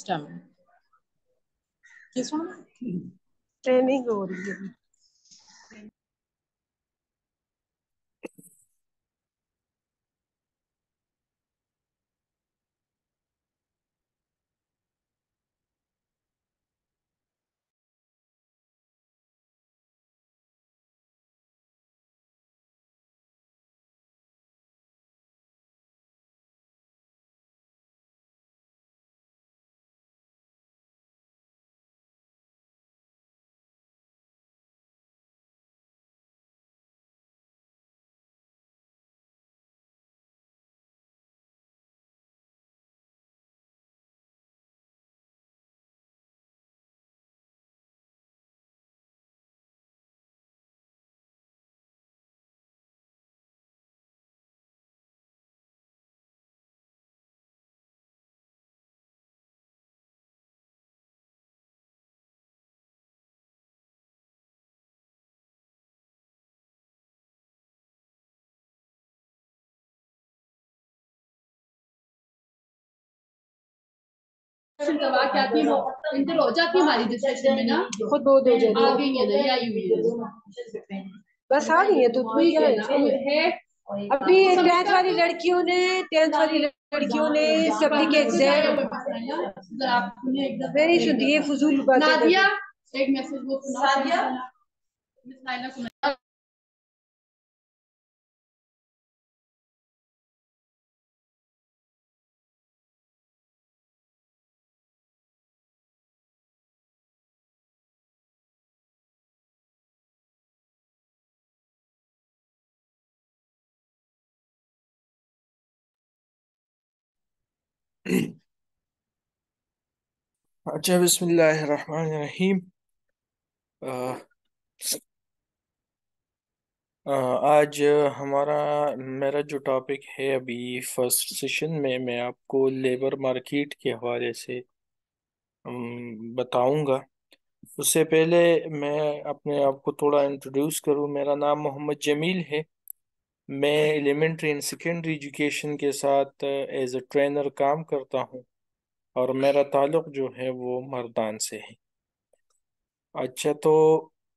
System किस training हो रही है इंटर हो जाती हमारी में ना खुद आ गई है ना या यू बस आ गई है तो ही है अभी टेंथ वाली लड़कियों ने टेंथ वाली लड़कियों ने सभी के एग्जाम वेरी शुद्ध ये फजूल बात नादिया एक मैसेज वो सुना नादिया मिस अच्छा बसमीम आज हमारा मेरा जो टॉपिक है अभी फर्स्ट सेशन में मैं आपको लेबर मार्केट के हवाले से बताऊंगा उससे पहले मैं अपने आप को थोड़ा इंट्रोड्यूस करूं मेरा नाम मोहम्मद जमील है मैं एलिमेंट्री एंड सेकेंडरी एजुकेशन के साथ एज अ ट्रेनर काम करता हूँ और मेरा ताल्लुक जो है वो मर्दान से है अच्छा तो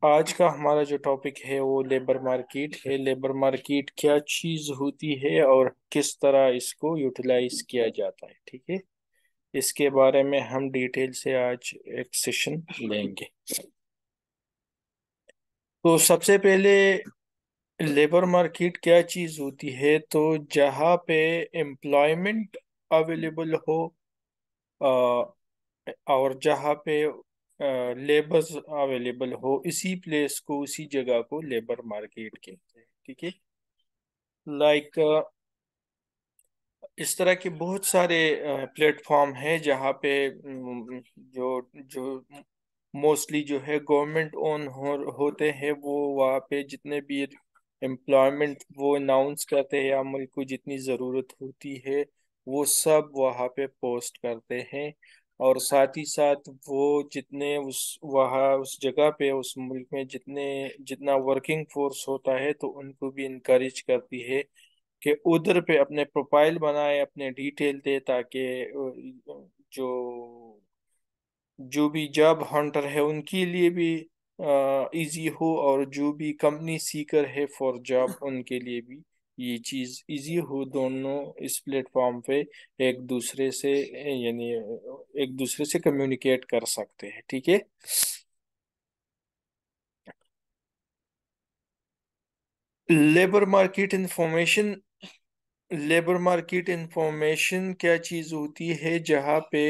आज का हमारा जो टॉपिक है वो लेबर मार्केट है लेबर मार्केट क्या चीज़ होती है और किस तरह इसको यूटिलाइज किया जाता है ठीक है इसके बारे में हम डिटेल से आज एक सेशन लेंगे तो सबसे पहले लेबर मार्केट क्या चीज़ होती है तो जहाँ पे एम्प्लॉयमेंट अवेलेबल हो और जहाँ पे लेबर्स अवेलेबल हो इसी प्लेस को उसी जगह को लेबर मार्केट कहते हैं ठीक है लाइक इस तरह के बहुत सारे प्लेटफॉर्म हैं जहाँ पे जो जो मोस्टली जो है गवर्नमेंट ओन हो, होते हैं वो वहाँ पे जितने भी एम्प्लॉयमेंट वो अनाउंस करते हैं या मुल्क को जितनी ज़रूरत होती है वो सब वहाँ पे पोस्ट करते हैं और साथ ही साथ वो जितने उस वहाँ उस जगह पे उस मुल्क में जितने जितना वर्किंग फोर्स होता है तो उनको भी इनक्रेज करती है कि उधर पे अपने प्रोफाइल बनाए अपने डिटेल दे ताकि जो जो भी जॉब हंटर है उनके लिए भी इजी हो और जो भी कंपनी सीकर है फॉर जॉब उनके लिए भी ये चीज़ इजी हो दोनों इस प्लेटफॉर्म पे एक दूसरे से यानी एक दूसरे से कम्युनिकेट कर सकते हैं ठीक है labour market information labour market information क्या चीज़ होती है जहाँ पे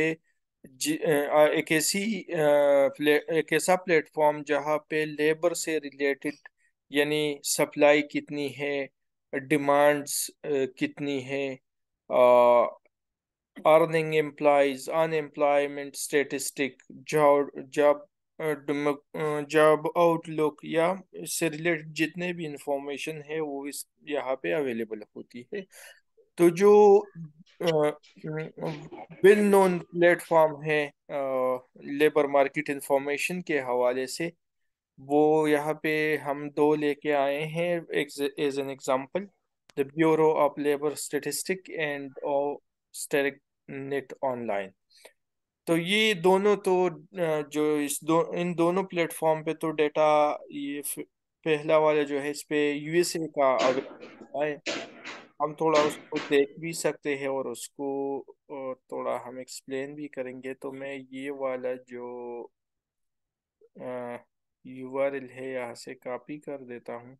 एक ऐसी एक ऐसा प्लेटफॉर्म जहाँ पे लेबर से रिलेटेड यानी सप्लाई कितनी है डिमांड्स कितनी है earning employees unemployment statistic job job job outlook या इससे रिलेटेड जितने भी इंफॉर्मेशन है वो इस यहाँ पे अवेलेबल होती है तो जो बिल नोन प्लेटफॉर्म है लेबर मार्केट इंफॉर्मेशन के हवाले से वो यहाँ पे हम दो लेके आए हैं as an example the bureau of labour statistic and net online तो ये दोनों तो जो इस दो इन दोनों प्लेटफॉर्म पे तो डेटा ये पहला वाला जो है इस पे यूएसए का आए हम थोड़ा उसको देख भी सकते हैं और उसको और थोड़ा हम एक्सप्लेन भी करेंगे तो मैं ये वाला जो यूआरएल है यहाँ से कॉपी कर देता हूँ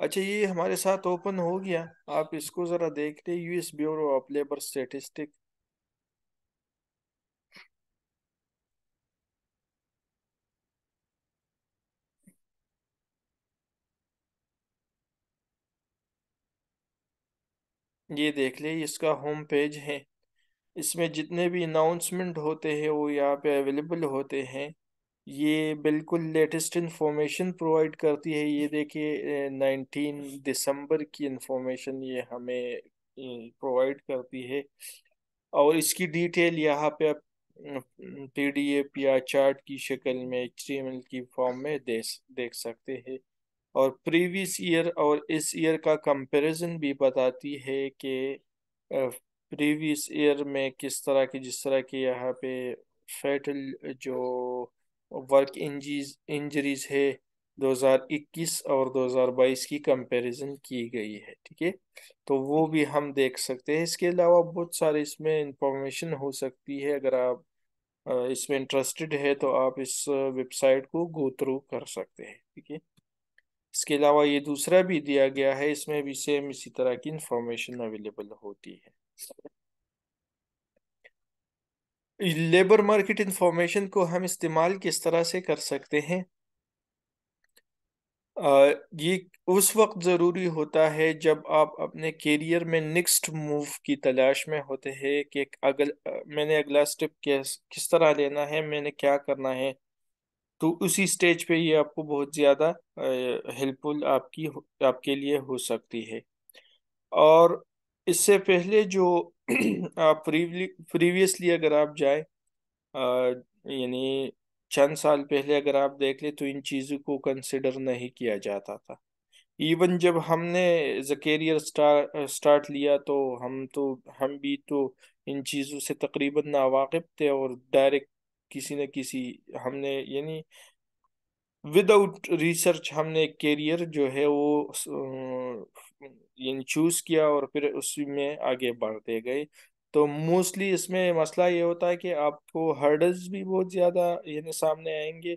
अच्छा ये हमारे साथ ओपन हो गया आप इसको जरा देख लें US bureau of labour statistic ये देख ले इसका होम पेज है इसमें जितने भी अनाउंसमेंट होते हैं वो यहाँ पे अवेलेबल होते हैं ये बिल्कुल लेटेस्ट इन्फॉर्मेशन प्रोवाइड करती है ये देखिए नाइनटीन दिसंबर की इन्फॉर्मेशन ये हमें प्रोवाइड करती है और इसकी डिटेल यहाँ पे आप पी डी एफ या चार्ट की शक्ल में एच की फॉर्म में दे देख सकते हैं और प्रीवियस ईयर और इस ईयर का कंपैरिजन भी बताती है कि प्रीवियस ईयर में किस तरह की जिस तरह की यहाँ पे फैटल जो वर्क इंजीज इंजरीज है 2021 और 2022 की कंपैरिजन की गई है ठीक है तो वो भी हम देख सकते हैं इसके अलावा बहुत सारे इसमें इंफॉर्मेशन हो सकती है अगर आप इसमें इंटरेस्टेड है तो आप इस वेबसाइट को गो थ्रू कर सकते हैं ठीक है इसके अलावा ये दूसरा भी दिया गया है इसमें भी सेम इसी तरह की इंफॉर्मेशन अवेलेबल होती है लेबर मार्केट इंफॉर्मेशन को हम इस्तेमाल किस तरह से कर सकते हैं ये उस वक्त ज़रूरी होता है जब आप अपने कैरियर में नेक्स्ट मूव की तलाश में होते हैं कि अगल मैंने अगला स्टेप किस किस तरह लेना है मैंने क्या करना है तो उसी स्टेज पे ये आपको बहुत ज़्यादा हेल्पफुल आपकी आपके लिए हो सकती है और इससे पहले जो आप प्रीवियसली अगर आप जाए यानी चंद साल पहले अगर आप देख ले तो इन चीज़ों को कंसिडर नहीं किया जाता था इवन जब हमने जकेरियर स्टार स्टार्ट लिया तो हम तो हम भी तो इन चीज़ों से तकरीबन नावाकिफ थे और डायरेक्ट किसी न किसी हमने यानी विदाउट रिसर्च हमने कैरियर जो है वो यानी चूज किया और फिर उसी में आगे बढ़ते गए तो मोस्टली इसमें मसला ये होता है कि आपको हर्डल्स भी बहुत ज़्यादा यानी सामने आएंगे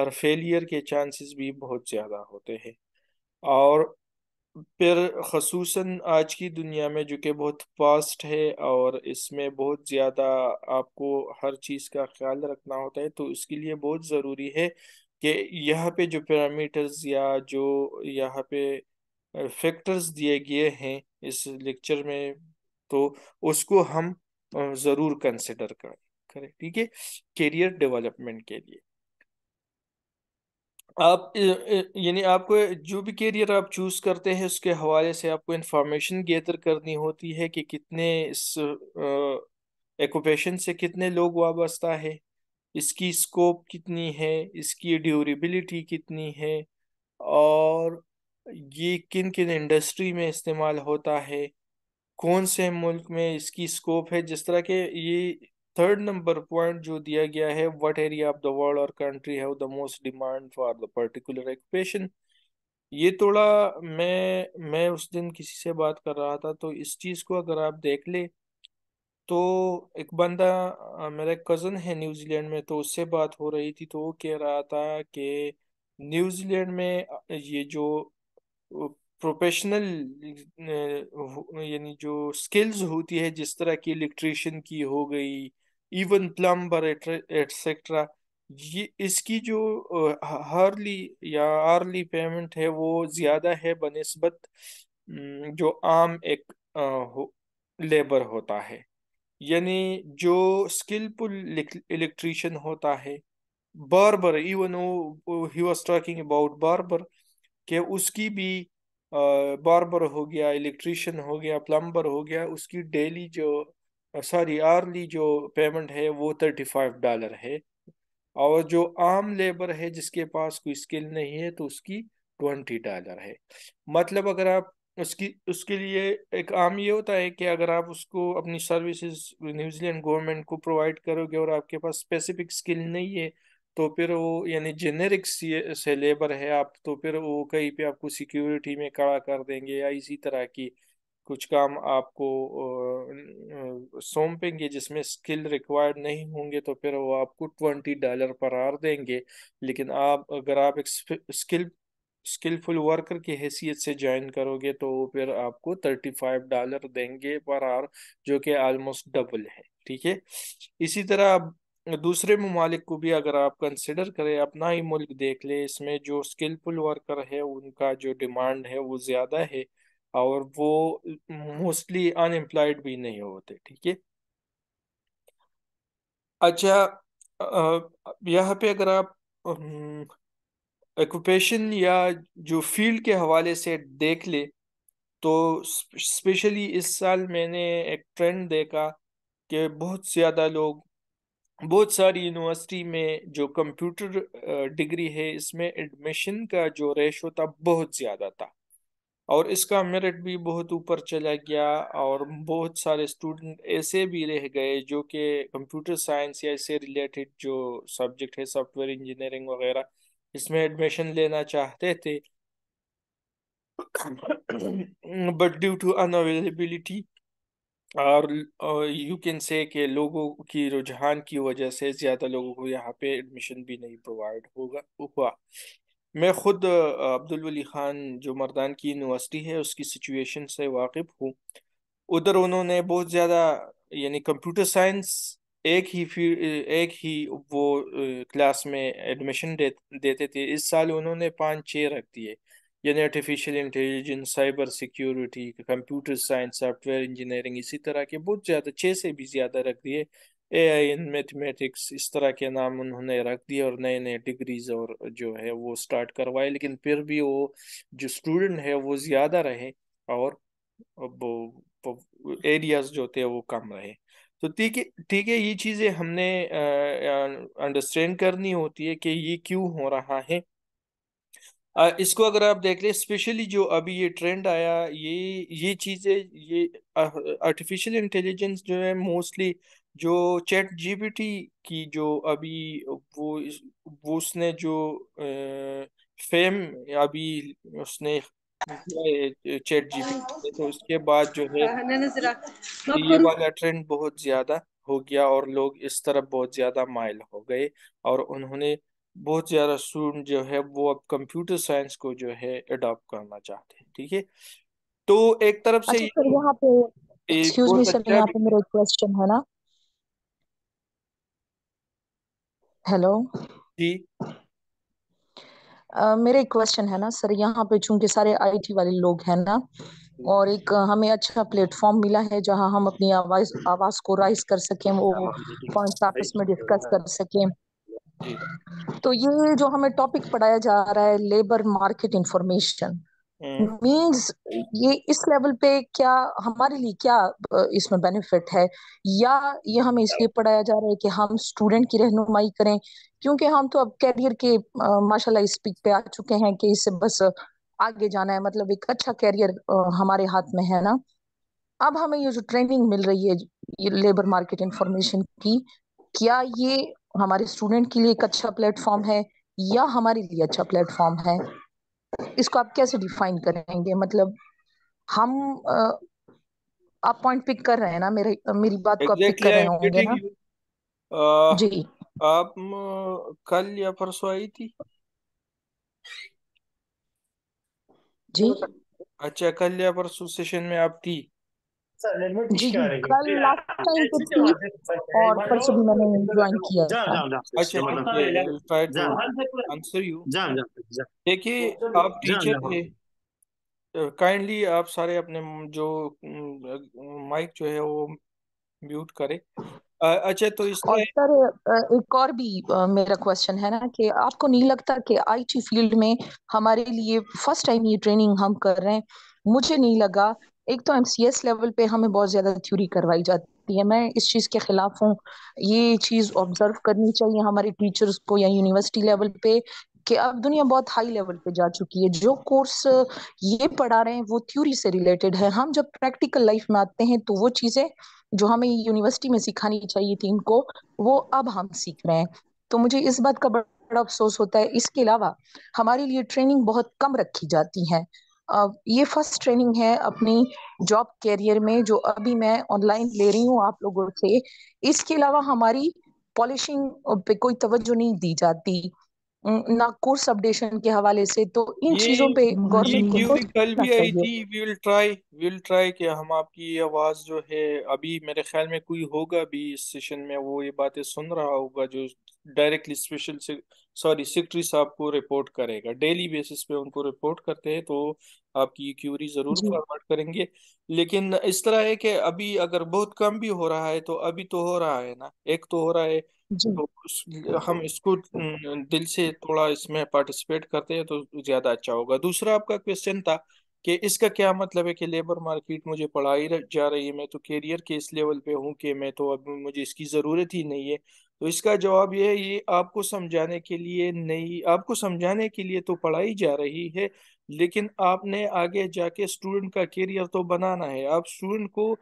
और फेलियर के चांसेस भी बहुत ज़्यादा होते हैं और फिर खसूस आज की दुनिया में जो कि बहुत फास्ट है और इसमें बहुत ज़्यादा आपको हर चीज़ का ख्याल रखना होता है तो इसके लिए बहुत ज़रूरी है कि यहाँ पे जो पैरामीटर्स या जो यहाँ पे फैक्टर्स दिए गए हैं इस लेक्चर में तो उसको हम ज़रूर कंसिडर करें करें ठीक है करियर डेवलपमेंट के लिए आप यानी आपको जो भी कैरियर आप चूज करते हैं उसके हवाले से आपको इंफॉर्मेशन गैदर करनी होती है कि कितने इस एकोपेशन से कितने लोग वाबस्ता है इसकी स्कोप कितनी है इसकी ड्यूरेबिलिटी कितनी है और ये किन किन इंडस्ट्री में इस्तेमाल होता है कौन से मुल्क में इसकी स्कोप है जिस तरह के ये थर्ड नंबर पॉइंट जो दिया गया है what area of the world और country have the most demand for the particular occupation ये थोड़ा मैं मैं उस दिन किसी से बात कर रहा था तो इस चीज़ को अगर आप देख ले तो एक बंदा मेरा कज़न है न्यूजीलैंड में तो उससे बात हो रही थी तो वो कह रहा था कि न्यूजीलैंड में ये जो प्रोफेशनल यानी जो स्किल्स होती है जिस तरह की इलेक्ट्रिशियन की हो गई इवन प्लम्बर एटसेट्रा ये इसकी जो हार्ली या आर्ली पेमेंट है वो ज़्यादा है बनस्बत जो आम एक लेबर होता है यानी जो स्किलफुल इलेक्ट्रिशियन होता है बार इवन वो ही वाज टॉकिंग अबाउट बार कि उसकी भी बारबर हो गया इलेक्ट्रिशियन हो गया प्लम्बर हो गया उसकी डेली जो सॉरी आर्ली जो पेमेंट है वो थर्टी फाइव डॉलर है और जो आम लेबर है जिसके पास कोई स्किल नहीं है तो उसकी ट्वेंटी डॉलर है मतलब अगर आप उसकी उसके लिए एक आम ये होता है कि अगर आप उसको अपनी सर्विसेज न्यूजीलैंड गवर्नमेंट को प्रोवाइड करोगे और आपके पास स्पेसिफिक स्किल नहीं है तो फिर वो यानी जेनेरिक से लेबर है आप तो फिर वो कहीं पे आपको सिक्योरिटी में कड़ा कर देंगे या इसी तरह की कुछ काम आपको सौंपेंगे जिसमें स्किल रिक्वायर्ड नहीं होंगे तो फिर वो आपको ट्वेंटी डॉलर पर आर देंगे लेकिन आप अगर आप एक स्किल स्किलफुल वर्कर की हैसियत से ज्वाइन करोगे तो फिर आपको थर्टी फाइव डॉलर देंगे पर आवर जो कि आलमोस्ट डबल है ठीक है इसी तरह आप दूसरे ममालिक को भी अगर आप कंसिडर करें अपना ही मुल्क देख ले इसमें जो स्किलफुल वर्कर है उनका जो डिमांड है वो ज़्यादा है और वो मोस्टली अनएम्प्लॉयड भी नहीं होते ठीक है अच्छा यहाँ पे अगर आप एकुपेशन या जो फील्ड के हवाले से देख ले तो स्पेशली इस साल मैंने एक ट्रेंड देखा कि बहुत ज़्यादा लोग बहुत सारी यूनिवर्सिटी में जो कंप्यूटर डिग्री है इसमें एडमिशन का जो रेशो था बहुत ज़्यादा था और इसका मेरिट भी बहुत ऊपर चला गया और बहुत सारे स्टूडेंट ऐसे भी रह गए जो कि कंप्यूटर साइंस या इससे रिलेटेड जो सब्जेक्ट है सॉफ्टवेयर इंजीनियरिंग वगैरह इसमें एडमिशन लेना चाहते थे बट ड्यू टू अनअवेलेबिलिटी और यू कैन से के लोगों की रुझान की वजह से ज़्यादा लोगों को यहाँ पे एडमिशन भी नहीं प्रोवाइड होगा हुआ मैं ख़ुद अब्दुल वली ख़ान जो मर्दान की यूनिवर्सिटी है उसकी सिचुएशन से वाकिफ़ हूँ उधर उन्होंने बहुत ज़्यादा यानी कंप्यूटर साइंस एक ही फील्ड एक ही वो क्लास में एडमिशन दे देते थे इस साल उन्होंने पाँच छः रख दिए यानी artificial intelligence cyber security computer science software engineering इसी तरह के बहुत ज़्यादा छः से भी ज़्यादा रख दिए ए आई इन मैथमेटिक्स इस तरह के नाम उन्होंने रख दिए और नए नए डिग्रीज और जो है वो स्टार्ट करवाए लेकिन फिर भी वो जो स्टूडेंट है वो ज़्यादा रहे और वो एरियाज जो थे वो कम रहे तो ठीक है ठीक है ये चीज़ें हमने अंडरस्टैंड करनी होती है कि ये क्यों हो रहा है इसको अगर आप देख लें स्पेशली जो अभी ये ट्रेंड आया ये ये चीज़ें ये आर्टिफिशियल इंटेलिजेंस जो है मोस्टली जो चैट जीपीटी की जो अभी वो वो उसने जो आ, फेम अभी उसने चैट जीपीटी हाँ। तो उसके बाद जो है हाँ, ये वाला ट्रेंड बहुत ज़्यादा हो गया और लोग इस तरफ बहुत ज़्यादा माइल हो गए और उन्होंने बहुत ज़्यादा स्टूडेंट जो है वो अब कंप्यूटर साइंस को जो है अडॉप्ट करना चाहते हैं ठीक है तो एक तरफ से अच्छा सर यहाँ पे एक्सक्यूज मी सर यहाँ पे मेरा क्वेश्चन है ना हेलो जी uh, मेरा एक क्वेश्चन है ना सर यहाँ पे चूंकि सारे आईटी वाले लोग हैं ना और एक हमें अच्छा प्लेटफॉर्म मिला है जहाँ हम अपनी आवाज आवाज को राइज कर सकें वो पॉइंट्स हाँ, आपस में डिस्कस कर सकें तो ये जो हमें टॉपिक पढ़ाया जा रहा है लेबर मार्केट इंफॉर्मेशन मींस ये इस लेवल पे क्या हमारे लिए क्या इसमें बेनिफिट है या ये हमें इसलिए पढ़ाया जा रहा है कि हम स्टूडेंट की रहनुमाई करें क्योंकि हम तो अब कैरियर के माशाल्लाह इस पीक पे आ चुके हैं कि इससे बस आगे जाना है मतलब एक अच्छा कैरियर हमारे हाथ में है ना अब हमें ये जो ट्रेनिंग मिल रही है ये लेबर मार्केट इंफॉर्मेशन की क्या ये हमारे स्टूडेंट के लिए एक अच्छा प्लेटफॉर्म है या हमारे लिए अच्छा प्लेटफॉर्म है इसको आप कैसे डिफाइन करेंगे मतलब हम आप पॉइंट पिक कर रहे हैं ना मेरे मेरी बात को आप पिक कर रहे होंगे ना आ, जी आप कल या परसों आई थी जी अच्छा कल या परसों सेशन में आप थी तो जी कल लास्ट टाइम तो थी तो और परसों भी मैंने ज्वाइन मतलब किया अच्छा आंसर यू जा जा देखिए आप टीचर थे काइंडली आप सारे अपने जो माइक जो है वो म्यूट करें अच्छा तो इसमें सर एक और भी मेरा क्वेश्चन है ना कि आपको नहीं लगता कि आईटी फील्ड में हमारे लिए फर्स्ट टाइम ये ट्रेनिंग हम कर रहे हैं मुझे नहीं लगा एक तो एम सी एस लेवल पे हमें बहुत ज़्यादा थ्योरी करवाई जाती है मैं इस चीज़ के ख़िलाफ़ हूँ ये चीज़ ऑब्जर्व करनी चाहिए हमारे टीचर्स को या यूनिवर्सिटी लेवल पे कि अब दुनिया बहुत हाई लेवल पे जा चुकी है जो कोर्स ये पढ़ा रहे हैं वो थ्योरी से रिलेटेड है हम जब प्रैक्टिकल लाइफ में आते हैं तो वो चीज़ें जो हमें यूनिवर्सिटी में सिखानी चाहिए थी इनको वो अब हम सीख रहे हैं तो मुझे इस बात का बड़ा अफसोस होता है इसके अलावा हमारे लिए ट्रेनिंग बहुत कम रखी जाती है ये फर्स्ट ट्रेनिंग है अपनी जॉब कैरियर में जो अभी मैं ऑनलाइन ले रही हूँ आप लोगों से इसके अलावा हमारी पॉलिशिंग पे कोई तवज्जो नहीं दी जाती ना कोर्स अपडेशन के हवाले से तो इन चीजों पे गवर्नमेंट को कल भी आई थी we will try we will try कि हम आपकी आवाज जो है अभी मेरे ख्याल में कोई होगा भी इस सेशन में वो ये बातें सुन रहा होगा जो डायरेक्टली स्पेशल से सॉरी साहब को रिपोर्ट करेगा डेली बेसिस पे उनको रिपोर्ट करते हैं तो आपकी क्यूरी जरूर फॉरवर्ड करेंगे लेकिन इस तरह है कि अभी अगर बहुत कम भी हो रहा है तो अभी तो हो रहा है ना एक तो हो रहा है तो हम इसको दिल से थोड़ा इसमें पार्टिसिपेट करते हैं तो ज्यादा अच्छा होगा दूसरा आपका क्वेश्चन था कि इसका क्या मतलब है कि लेबर मार्केट मुझे पढ़ाई जा रही है मैं तो कैरियर के इस लेवल पे हूँ कि मैं तो अभी मुझे इसकी ज़रूरत ही नहीं है तो इसका जवाब यह है ये आपको समझाने के लिए नहीं आपको समझाने के लिए तो पढ़ाई जा रही है लेकिन आपने आगे जाके स्टूडेंट का करियर तो बनाना है आप स्टूडेंट को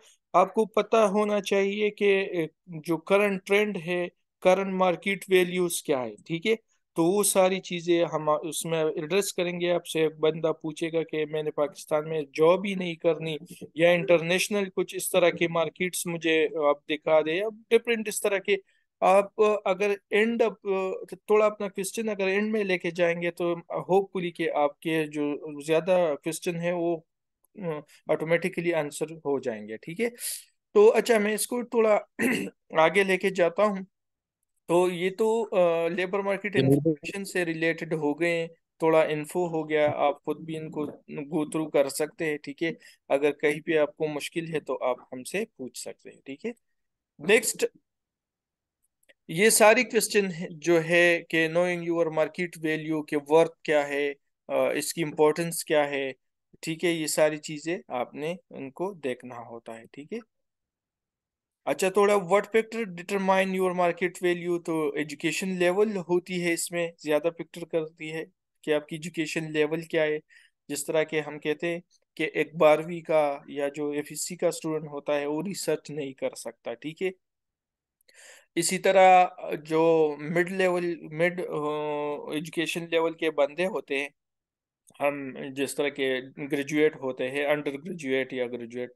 आपको पता होना चाहिए कि जो करंट ट्रेंड है करंट मार्केट वैल्यूज क्या है ठीक है तो वो सारी चीज़ें हम उसमें एड्रेस करेंगे आपसे बंदा पूछेगा कि मैंने पाकिस्तान में जॉब ही नहीं करनी या इंटरनेशनल कुछ इस तरह के मार्केट्स मुझे आप दिखा दे या डिफरेंट इस तरह के आप अगर एंड तो थोड़ा अपना क्वेश्चन अगर एंड में लेके जाएंगे तो होपफुली के आपके जो ज्यादा क्वेश्चन है वो ऑटोमेटिकली आंसर हो जाएंगे ठीक है तो अच्छा मैं इसको थोड़ा आगे लेके जाता हूँ तो ये तो लेबर मार्केट इन्फॉर्मेशन से रिलेटेड हो गए थोड़ा इन्फो हो गया आप खुद भी इनको गो थ्रू कर सकते हैं ठीक है अगर कहीं पे आपको मुश्किल है तो आप हमसे पूछ सकते हैं ठीक है नेक्स्ट ये सारी क्वेश्चन जो है कि नोइंग यूर मार्केट वैल्यू के वर्थ क्या है इसकी इम्पोर्टेंस क्या है ठीक है ये सारी चीजें आपने उनको देखना होता है ठीक है अच्छा थोड़ा what factor determine your market value तो एजुकेशन लेवल होती है इसमें ज़्यादा फैक्टर करती है कि आपकी एजुकेशन लेवल क्या है जिस तरह के हम कहते हैं कि एक बारहवीं का या जो एफ का स्टूडेंट होता है वो रिसर्च नहीं कर सकता ठीक है इसी तरह जो mid level mid education level के बंदे होते हैं हम जिस तरह के ग्रेजुएट होते हैं अंडर ग्रेजुएट या graduate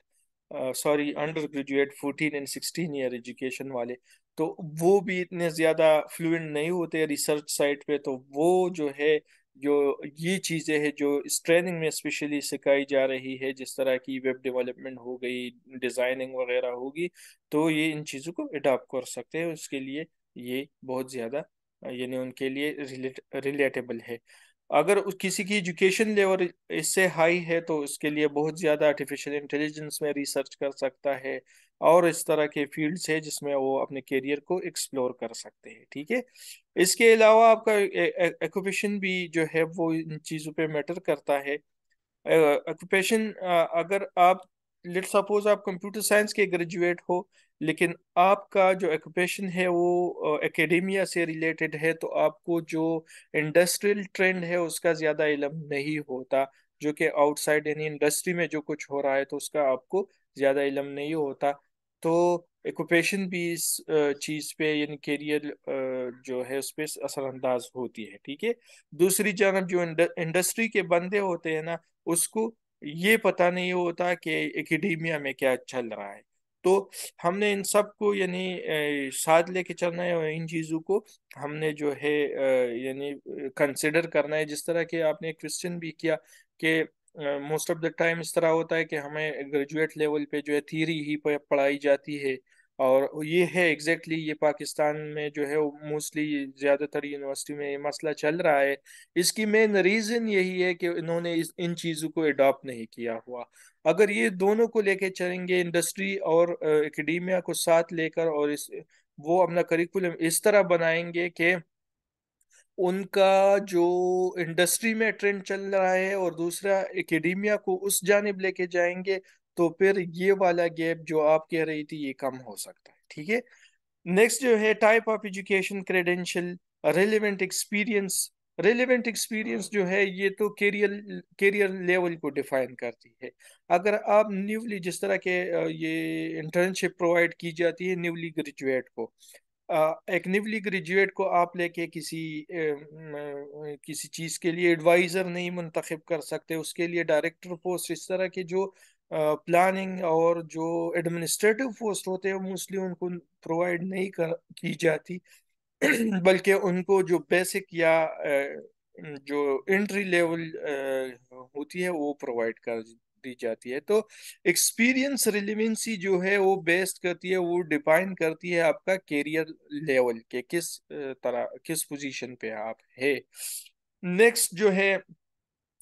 sorry under graduate fourteen and sixteen year education वाले तो वो भी इतने ज़्यादा फ्लुएंट नहीं होते रिसर्च साइट पे तो वो जो है जो ये चीज़ें हैं जो इस ट्रेनिंग में स्पेशली सिखाई जा रही है जिस तरह की वेब डेवलपमेंट हो गई डिज़ाइनिंग वगैरह होगी तो ये इन चीज़ों को अडाप्ट कर सकते हैं उसके लिए ये बहुत ज़्यादा यानी उनके लिए रिलेट रिलेटेबल है अगर किसी की एजुकेशन लेवल इससे हाई है तो उसके लिए बहुत ज़्यादा आर्टिफिशियल इंटेलिजेंस में रिसर्च कर सकता है और इस तरह के फील्ड्स है जिसमें वो अपने करियर को एक्सप्लोर कर सकते हैं ठीक है थीके? इसके अलावा आपका ऑक्यूपेशन भी जो है वो इन चीज़ों पे मैटर करता है ऑक्यूपेशन अगर आप लेट सपोज आप कंप्यूटर साइंस के ग्रेजुएट हो लेकिन आपका जो ऑक्यूपेशन है वो एकेडेमिया से रिलेटेड है तो आपको जो इंडस्ट्रियल ट्रेंड है उसका ज़्यादा इलम नहीं होता जो कि आउटसाइड यानी इंडस्ट्री में जो कुछ हो रहा है तो उसका आपको ज़्यादा इलम नहीं होता तो एकुपेशन भी इस चीज़ पे यानी करियर जो है उस पर असरअंदाज होती है ठीक है दूसरी जानब जो इंडस्ट्री के बंदे होते हैं ना उसको ये पता नहीं होता कि एकेडमिया में क्या चल रहा है तो हमने इन सब को यानी साथ लेके चलना है और इन चीज़ों को हमने जो है यानी कंसिडर करना है जिस तरह के आपने क्वेश्चन भी किया कि मोस्ट ऑफ द टाइम इस तरह होता है कि हमें ग्रेजुएट लेवल पे जो है थीरी ही पढ़ाई जाती है और ये है एग्जैक्टली exactly ये पाकिस्तान में जो है मोस्टली ज़्यादातर यूनिवर्सिटी में ये मसला चल रहा है इसकी मेन रीज़न यही है कि इन्होंने इस इन चीज़ों को एडॉप्ट नहीं किया हुआ अगर ये दोनों को लेके चलेंगे इंडस्ट्री और एकेडमिया को साथ लेकर और इस वो अपना करिकुलम इस तरह बनाएंगे कि उनका जो इंडस्ट्री में ट्रेंड चल रहा है और दूसरा एकेडमिया को उस जानब लेके जाएंगे तो फिर ये वाला गैप जो आप कह रही थी ये कम हो सकता है ठीक है नेक्स्ट जो है type of education credential relevant experience relevant experience जो है ये तो कैरियर कैरियर लेवल को डिफाइन करती है अगर आप न्यूली जिस तरह के ये इंटर्नशिप प्रोवाइड की जाती है न्यूली ग्रेजुएट को एक ग्रेजुएट को आप लेके किसी किसी चीज़ के लिए एडवाइज़र नहीं मुंतखब कर सकते उसके लिए डायरेक्टर पोस्ट इस तरह के जो प्लानिंग और जो एडमिनिस्ट्रेटिव पोस्ट होते हैं मोस्टली उनको प्रोवाइड नहीं कर की जाती बल्कि उनको जो बेसिक या जो एंट्री लेवल होती है वो प्रोवाइड कर दी जाती है तो एक्सपीरियंस रिलेवेंसी जो है वो बेस्ड करती है वो डिफाइन करती है आपका कैरियर लेवल के किस तरह किस पोजीशन पे आप है नेक्स्ट जो है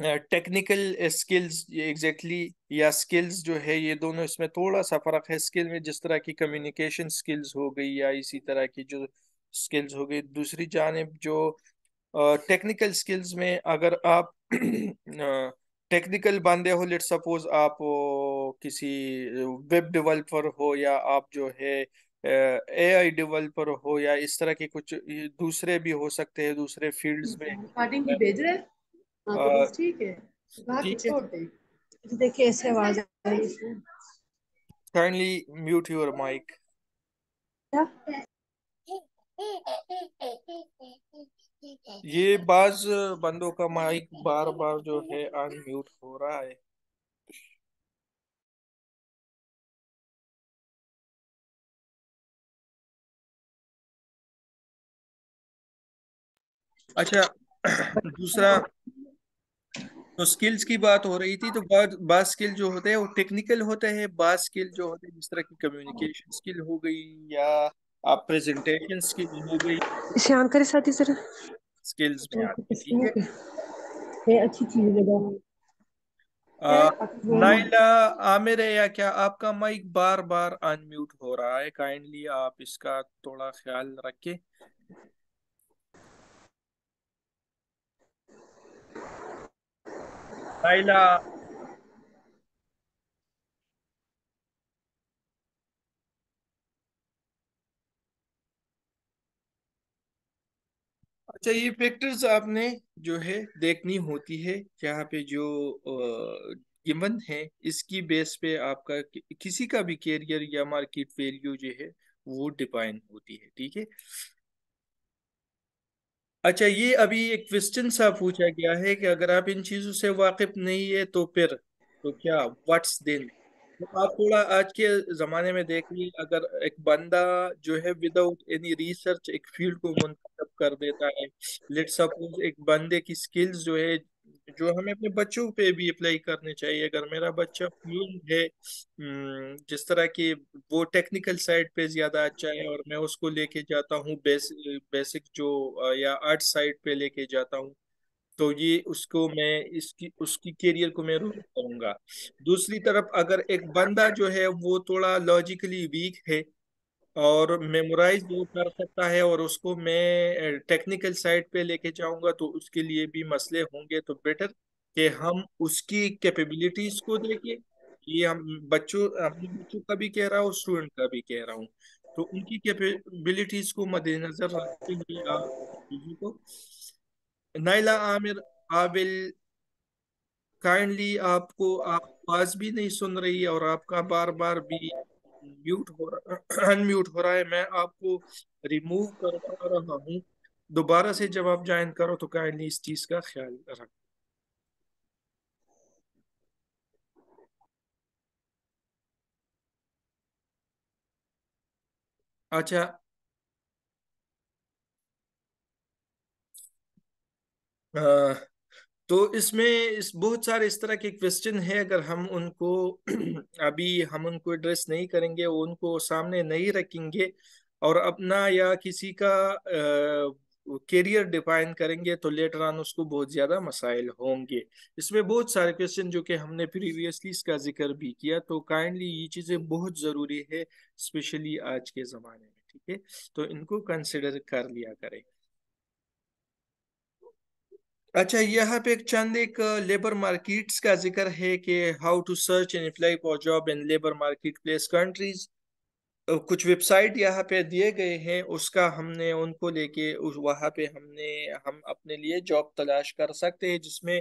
टेक्निकल स्किल्स एग्जैक्टली या स्किल्स जो है ये दोनों इसमें थोड़ा सा फर्क है स्किल में जिस तरह की कम्युनिकेशन स्किल्स हो गई या इसी तरह की जो स्किल्स हो गई दूसरी जानब जो टेक्निकल uh, स्किल्स में अगर आप टेक्निकल बंदे हो लेट सपोज आप किसी वेब डेवलपर हो या आप जो है ए आई डेवलपर हो या इस तरह के कुछ दूसरे भी हो सकते हैं दूसरे फील्ड्स में भेज रहे हाँ, तो ठीक है देखिए ऐसे आवाज है kindly mute your mic yeah. ये बाज बंदों का माइक बार बार जो है अनम्यूट हो रहा है अच्छा दूसरा तो स्किल्स की बात हो रही थी तो बास स्किल जो होते हैं वो टेक्निकल होते हैं बास स्किल जो होते हैं जिस तरह की कम्युनिकेशन स्किल हो गई या आप प्रेजेंटेशन स्किल हो गई श्याम करे साथी सर स्किल्स में आती ठीक है अच्छी चीज लगा नाइला आमिर है या क्या आपका माइक बार बार अनम्यूट हो रहा है काइंडली आप इसका थोड़ा ख्याल रखें नाइला अच्छा ये फैक्टर्स आपने जो है देखनी होती है यहाँ पे जो गिवन है इसकी बेस पे आपका किसी का भी कैरियर या मार्केट वैल्यू जो है वो डिफाइन होती है ठीक है अच्छा ये अभी एक क्वेश्चन सा पूछा गया है कि अगर आप इन चीजों से वाकिफ नहीं है तो फिर तो क्या व्हाट्स देन तो आप थोड़ा आज के जमाने में देख ली अगर एक बंदा जो है विदाउट एनी रिसर्च एक फील्ड को मुंतब कर देता है लेट सपोज एक बंदे की स्किल्स जो है जो हमें अपने बच्चों पे भी अप्लाई करने चाहिए अगर मेरा बच्चा फील्ड है हम्म, जिस तरह की वो टेक्निकल साइड पे ज्यादा अच्छा है और मैं उसको लेके जाता हूँ बेसिक बेसिक जो या आर्ट साइड पे लेके जाता हूँ तो ये उसको मैं इसकी उसकी करियर को मैं रोक करूंगा दूसरी तरफ अगर एक बंदा जो है वो थोड़ा लॉजिकली वीक है और मेमोराइज वो कर सकता है और उसको मैं टेक्निकल साइड पे लेके जाऊंगा तो उसके लिए भी मसले होंगे तो बेटर कि हम उसकी कैपेबिलिटीज को देखें ये हम बच्चों अपने बच्चों का भी कह रहा हूँ स्टूडेंट का भी कह रहा हूँ तो उनकी कैपेबिलिटीज को मद्देनजर रखते हुए आप चीज़ों को नाइला आमिर आबिल काइंडली आपको आप आवाज भी नहीं सुन रही और आपका बार बार भी म्यूट हो रहा अनम्यूट हो रहा है मैं आपको रिमूव पा रहा हूँ दोबारा से जब आप ज्वाइन करो तो काइंडली इस चीज का ख्याल रख अच्छा तो इसमें इस बहुत सारे इस तरह के क्वेश्चन है अगर हम उनको अभी हम उनको एड्रेस नहीं करेंगे उनको सामने नहीं रखेंगे और अपना या किसी का करियर डिफाइन करेंगे तो लेटर ऑन उसको बहुत ज्यादा मसाइल होंगे इसमें बहुत सारे क्वेश्चन जो कि हमने प्रीवियसली इसका जिक्र भी किया तो काइंडली ये चीजें बहुत जरूरी है स्पेशली आज के जमाने में ठीक है तो इनको कंसिडर कर लिया करें अच्छा यहाँ पे एक चंद एक लेबर मार्केट्स का जिक्र है कि how to search and apply for job in labour market place countries कुछ वेबसाइट यहाँ पे दिए गए हैं उसका हमने उनको लेके उस वहाँ पे हमने हम अपने लिए जॉब तलाश कर सकते हैं जिसमें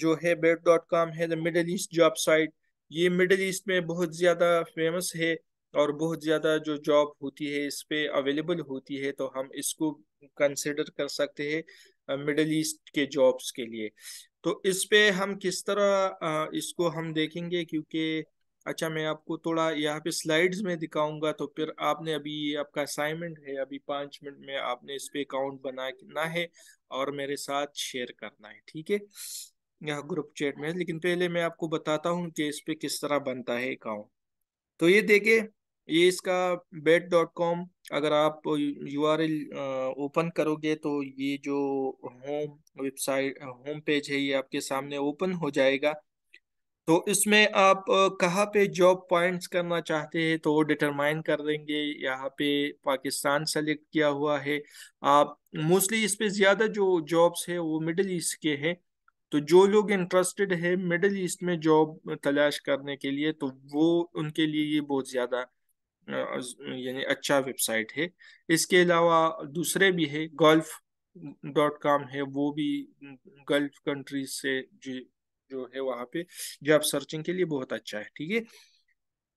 जो है बेट डॉट कॉम है the middle east job site ये मिडल ईस्ट में बहुत ज़्यादा फेमस है और बहुत ज़्यादा जो जॉब होती है इस पर अवेलेबल होती है तो हम इसको कंसिडर कर सकते हैं मिडल ईस्ट के जॉब्स के लिए तो इस पे हम किस तरह इसको हम देखेंगे क्योंकि अच्छा मैं आपको थोड़ा यहाँ पे स्लाइड्स में दिखाऊंगा तो फिर आपने अभी ये आपका असाइनमेंट है अभी पाँच मिनट में आपने इस पे अकाउंट बनाना है और मेरे साथ शेयर करना है ठीक है यहाँ ग्रुप चैट में लेकिन पहले मैं आपको बताता हूँ कि इस पे किस तरह बनता है अकाउंट तो ये देखे ये इसका बेट डॉट कॉम अगर आप यू आर एल ओपन करोगे तो ये जो होम वेबसाइट होम पेज है ये आपके सामने ओपन हो जाएगा तो इसमें आप कहाँ पे जॉब पॉइंट्स करना चाहते हैं तो डिटरमाइन कर देंगे यहाँ पे पाकिस्तान सेलेक्ट किया हुआ है आप मोस्टली इस पे ज़्यादा जो जॉब्स है वो मिडिल ईस्ट के हैं तो जो लोग इंटरेस्टेड है मिडिल ईस्ट में जॉब तलाश करने के लिए तो वो उनके लिए ये बहुत ज़्यादा यानी अच्छा वेबसाइट है इसके अलावा दूसरे भी है गल्फ डॉट कॉम है वो भी गल्फ कंट्रीज से जो जो है वहाँ पे आप सर्चिंग के लिए बहुत अच्छा है ठीक है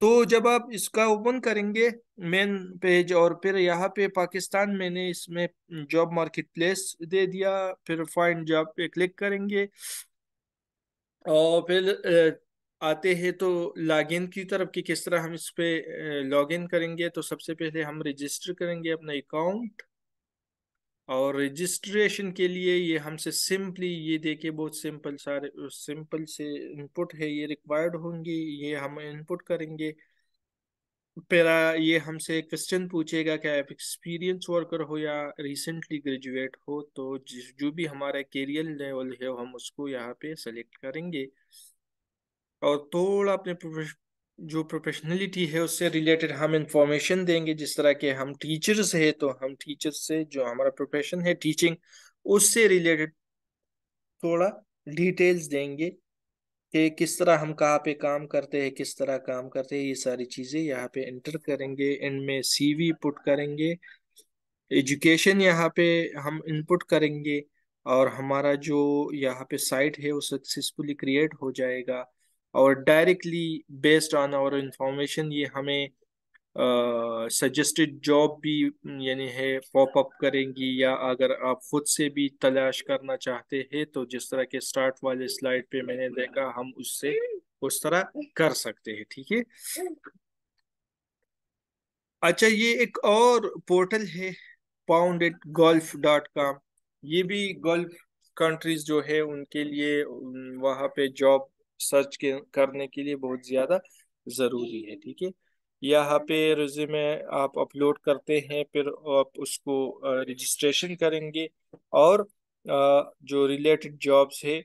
तो जब आप इसका ओपन करेंगे मेन पेज और फिर यहाँ पे पाकिस्तान मैंने इसमें जॉब मार्केट प्लेस दे दिया फिर फाइंड जॉब पे क्लिक करेंगे और फिर आते हैं तो लॉगिन की तरफ कि किस तरह हम इस पे लॉगिन करेंगे तो सबसे पहले हम रजिस्टर करेंगे अपना अकाउंट और रजिस्ट्रेशन के लिए ये हमसे सिंपली ये देखिए बहुत सिंपल सारे सिंपल से इनपुट है ये रिक्वायर्ड होंगी ये हम इनपुट करेंगे पहला ये हमसे क्वेश्चन पूछेगा क्या आप एक्सपीरियंस वर्कर हो या रिसेंटली ग्रेजुएट हो तो जो भी हमारा कैरियर लेवल है हम उसको यहाँ पे सेलेक्ट करेंगे और थोड़ा अपने जो प्रोफेशनलिटी है उससे रिलेटेड हम इंफॉर्मेशन देंगे जिस तरह के हम टीचर्स है तो हम टीचर्स से जो हमारा प्रोफेशन है टीचिंग उससे रिलेटेड थोड़ा डिटेल्स देंगे कि किस तरह हम कहाँ पे काम करते हैं किस तरह काम करते हैं ये सारी चीज़ें यहाँ पे एंटर करेंगे इनमें सीवी पुट करेंगे एजुकेशन यहाँ पे हम इनपुट करेंगे और हमारा जो यहाँ पे साइट है वो सक्सेसफुली क्रिएट हो जाएगा और directly based on our information ये हमें सजेस्टेड जॉब भी यानी है पॉपअप करेंगी या अगर आप खुद से भी तलाश करना चाहते हैं तो जिस तरह के स्टार्ट वाले स्लाइड पे मैंने देखा हम उससे उस तरह कर सकते हैं ठीक है अच्छा ये एक और पोर्टल है पाउंड गोल्फ डॉट कॉम ये भी गोल्फ कंट्रीज जो है उनके लिए वहाँ पे जॉब सर्च के करने के लिए बहुत ज़्यादा ज़रूरी है ठीक है यहाँ पे रिज्यूमे आप अपलोड करते हैं फिर आप उसको रजिस्ट्रेशन करेंगे और जो रिलेटेड जॉब्स है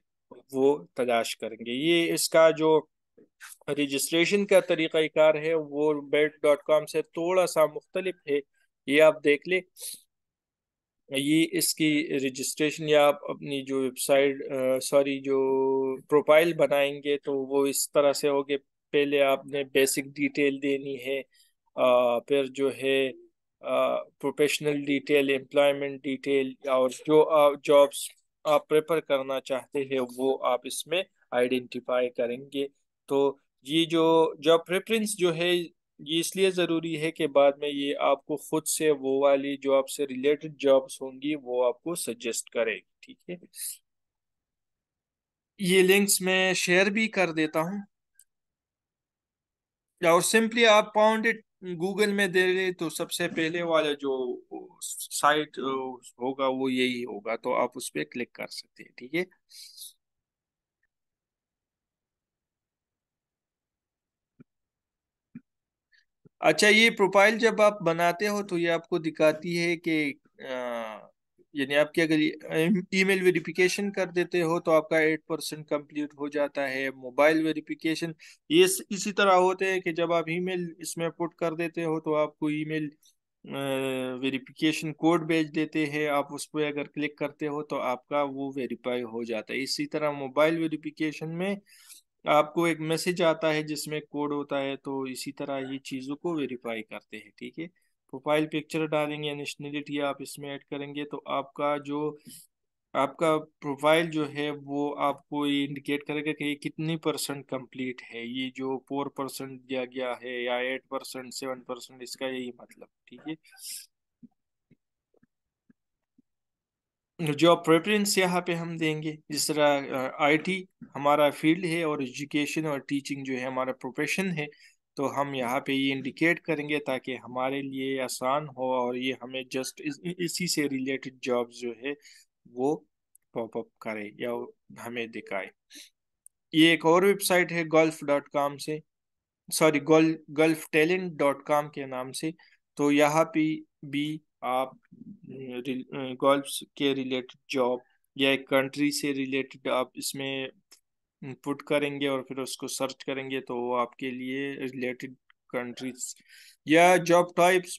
वो तलाश करेंगे ये इसका जो रजिस्ट्रेशन का तरीक़ाकार है वो बेट डॉट कॉम से थोड़ा सा मुख्तलिफ है ये आप देख ले ये इसकी रजिस्ट्रेशन या आप अपनी जो वेबसाइट सॉरी जो प्रोफाइल बनाएंगे तो वो इस तरह से होगे पहले आपने बेसिक डिटेल देनी है आ, फिर जो है प्रोफेशनल डिटेल एम्प्लॉयमेंट डिटेल और जो आप जॉब्स आप प्रेफर करना चाहते हैं वो आप इसमें आइडेंटिफाई करेंगे तो ये जो जॉब प्रेफरेंस जो है ये इसलिए ज़रूरी है कि बाद में ये आपको ख़ुद से वो वाली जो आपसे रिलेटेड जॉब्स होंगी वो आपको सजेस्ट करेगी ठीक है ये लिंक्स मैं शेयर भी कर देता हूँ और सिंपली आप पाउंड गूगल में दे रहे तो सबसे पहले वाला जो साइट होगा वो यही होगा तो आप उस पर क्लिक कर सकते हैं ठीक है अच्छा ये प्रोफाइल जब आप बनाते हो तो ये आपको दिखाती है कि यानी आपकी अगर ईमेल वेरिफिकेशन कर देते हो तो आपका एट परसेंट कम्प्लीट हो जाता है मोबाइल वेरिफिकेशन ये इसी तरह होते हैं कि जब आप ईमेल इसमें पुट कर देते हो तो आपको ईमेल वेरिफिकेशन कोड भेज देते हैं आप उस पर अगर क्लिक करते हो तो आपका वो वेरीफाई हो जाता है इसी तरह मोबाइल वेरिफिकेशन में आपको एक मैसेज आता है जिसमें कोड होता है तो इसी तरह ये चीज़ों को वेरीफाई करते हैं ठीक है प्रोफाइल पिक्चर डालेंगे या नेशनलिटी आप इसमें ऐड करेंगे तो आपका जो आपका प्रोफाइल जो है वो आपको ये इंडिकेट करेगा कि ये कितनी परसेंट कंप्लीट है ये जो फोर परसेंट दिया गया है या एट परसेंट सेवन परसेंट इसका यही मतलब ठीक है जॉब प्रेफरेंस यहाँ पे हम देंगे जिस तरह आईटी हमारा फील्ड है और एजुकेशन और टीचिंग जो है हमारा प्रोफेशन है तो हम यहाँ पे ये इंडिकेट करेंगे ताकि हमारे लिए आसान हो और ये हमें जस्ट इस, इसी से रिलेटेड जॉब जो है वो पॉपअप करे या हमें दिखाए ये एक और वेबसाइट है गोल्फ डॉट कॉम से सॉरी गोल गल्फ टैलेंट डॉट कॉम के नाम से तो यहाँ पे भी आप गोल्फ के रिलेटेड जॉब या एक कंट्री से रिलेटेड आप इसमें पुट करेंगे और फिर उसको सर्च करेंगे तो वो आपके लिए रिलेटेड कंट्रीज या जॉब टाइप्स